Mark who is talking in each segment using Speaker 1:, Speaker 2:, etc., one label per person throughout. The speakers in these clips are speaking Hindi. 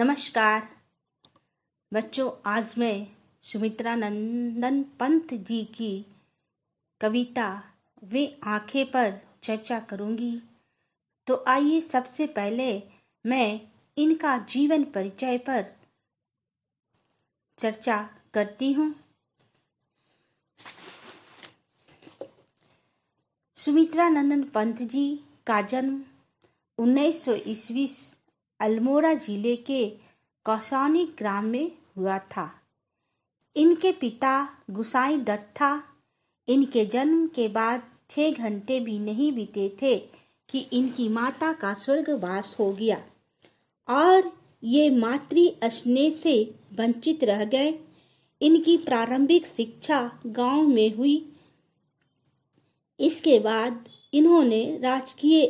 Speaker 1: नमस्कार बच्चों आज मैं सुमित्रा नंदन पंत जी की कविता वे आंखें पर चर्चा करूंगी तो आइए सबसे पहले मैं इनका जीवन परिचय पर चर्चा करती हूँ सुमित्रा नंदन पंत जी का जन्म उन्नीस सौ अल्मोड़ा जिले के कौसानी ग्राम में हुआ था इनके पिता गुसाई दत्त था इनके जन्म के बाद छः घंटे भी नहीं बीते थे कि इनकी माता का स्वर्गवास हो गया और ये मातृ अस्ने से वंचित रह गए इनकी प्रारंभिक शिक्षा गांव में हुई इसके बाद इन्होंने राजकीय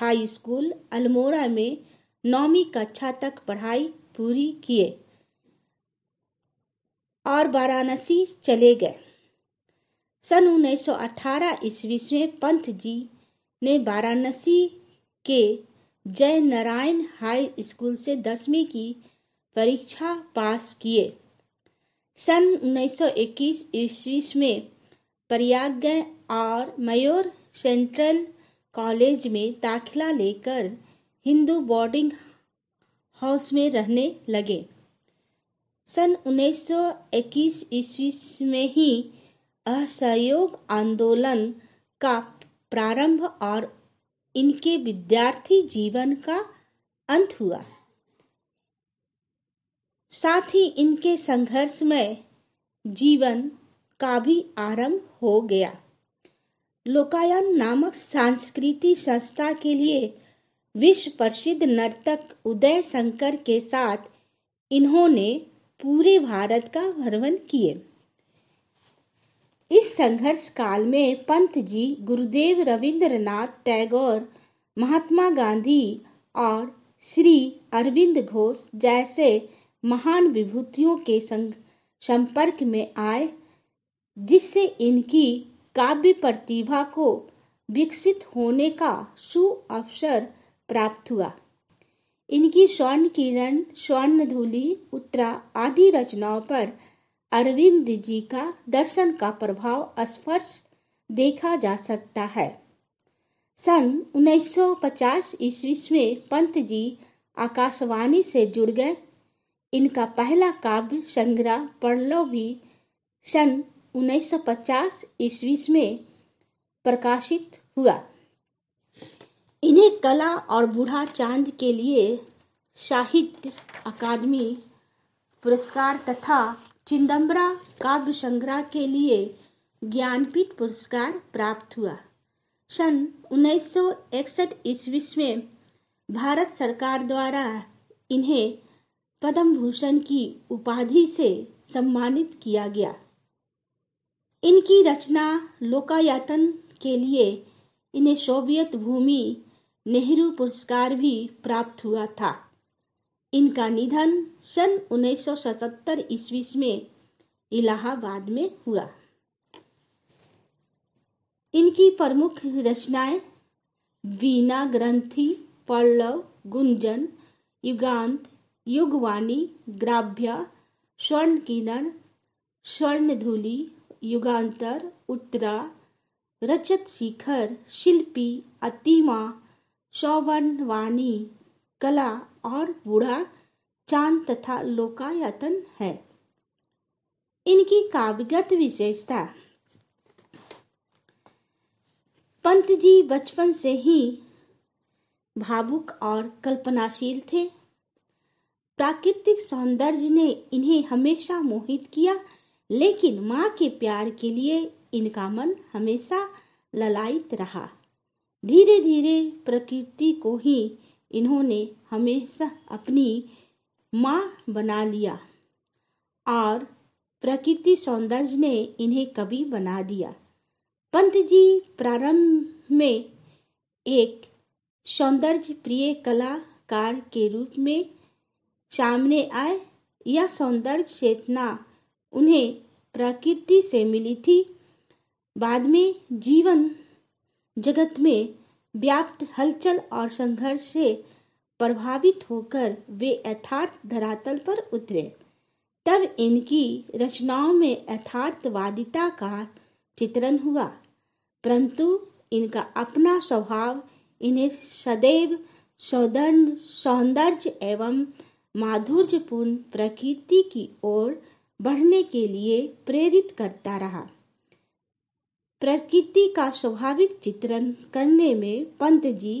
Speaker 1: हाई स्कूल अल्मोड़ा में नौवीं कक्षा तक पढ़ाई पूरी किए और वाराणसी चले गए सन 1918 ईस्वी में पंत जी ने वाराणसी के जय नारायण हाई स्कूल से दसवीं की परीक्षा पास किए सन 1921 ईस्वी में प्रयाग गए और मयूर सेंट्रल कॉलेज में दाखिला लेकर हिंदू बोर्डिंग हाउस में रहने लगे सन 1921 ईस्वी में ही असहयोग आंदोलन का प्रारंभ और इनके विद्यार्थी जीवन का अंत हुआ साथ ही इनके संघर्ष में जीवन का भी आरंभ हो गया लोकायन नामक सांस्कृतिक संस्था के लिए विश्व प्रसिद्ध नर्तक उदय शंकर के साथ इन्होंने पूरे भारत का भ्रमण किए इस संघर्ष काल में पंत जी गुरुदेव रविंद्रनाथ टैगोर महात्मा गांधी और श्री अरविंद घोष जैसे महान विभूतियों के संपर्क में आए जिससे इनकी काव्य प्रतिभा को विकसित होने का सुअवसर प्राप्त हुआ इनकी स्वर्ण किरण स्वर्ण धूलि उत्तरा आदि रचनाओं पर अरविंद जी का दर्शन का प्रभाव स्पर्श देखा जा सकता है सन 1950 ईस्वी में पंत जी आकाशवाणी से जुड़ गए इनका पहला काव्य संग्रह पढ़लो भी सन 1950 ईस्वी में प्रकाशित हुआ इन्हें कला और बूढ़ा चांद के लिए साहित्य अकादमी पुरस्कार तथा चिदम्बरा काव्य संग्रह के लिए ज्ञानपीठ पुरस्कार प्राप्त हुआ सन इकसठ ईस्वी में भारत सरकार द्वारा इन्हें पद्म भूषण की उपाधि से सम्मानित किया गया इनकी रचना लोकायतन के लिए इन्हें सोवियत भूमि नेहरू पुरस्कार भी प्राप्त हुआ था इनका निधन सन 1977 ईस्वी में इलाहाबाद में हुआ इनकी प्रमुख रचनाएं वीणा ग्रंथि पल्लव गुंजन युगांत युगवाणी ग्राभ्य स्वर्ण किरण स्वर्ण धूलि युगांतर उत्तरा रचत शिखर शिल्पी अतिमा शौवन वाणी कला और बूढ़ा चांद तथा लोकायतन है इनकी काव्यगत विशेषता पंत जी बचपन से ही भावुक और कल्पनाशील थे प्राकृतिक सौंदर्य ने इन्हें हमेशा मोहित किया लेकिन माँ के प्यार के लिए इनका मन हमेशा ललायत रहा धीरे धीरे प्रकृति को ही इन्होंने हमेशा अपनी माँ बना लिया और प्रकृति सौंदर्य ने इन्हें कवि बना दिया पंत जी प्रारंभ में एक सौंदर्य प्रिय कलाकार के रूप में सामने आए यह सौंदर्य चेतना उन्हें प्रकृति से मिली थी बाद में जीवन जगत में व्याप्त हलचल और संघर्ष से प्रभावित होकर वे यथार्थ धरातल पर उतरे तब इनकी रचनाओं में यथार्थवादिता का चित्रण हुआ परंतु इनका अपना स्वभाव इन्हें सदैव सौदर्य सौंदर्य एवं माधुर्यपूर्ण प्रकृति की ओर बढ़ने के लिए प्रेरित करता रहा प्रकृति का स्वाभाविक चित्रण करने में पंत जी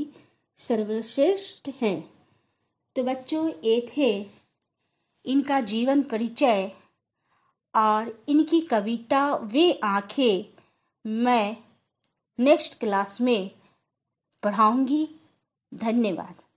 Speaker 1: सर्वश्रेष्ठ हैं तो बच्चों ये थे इनका जीवन परिचय और इनकी कविता वे आंखें मैं नेक्स्ट क्लास में पढ़ाऊंगी धन्यवाद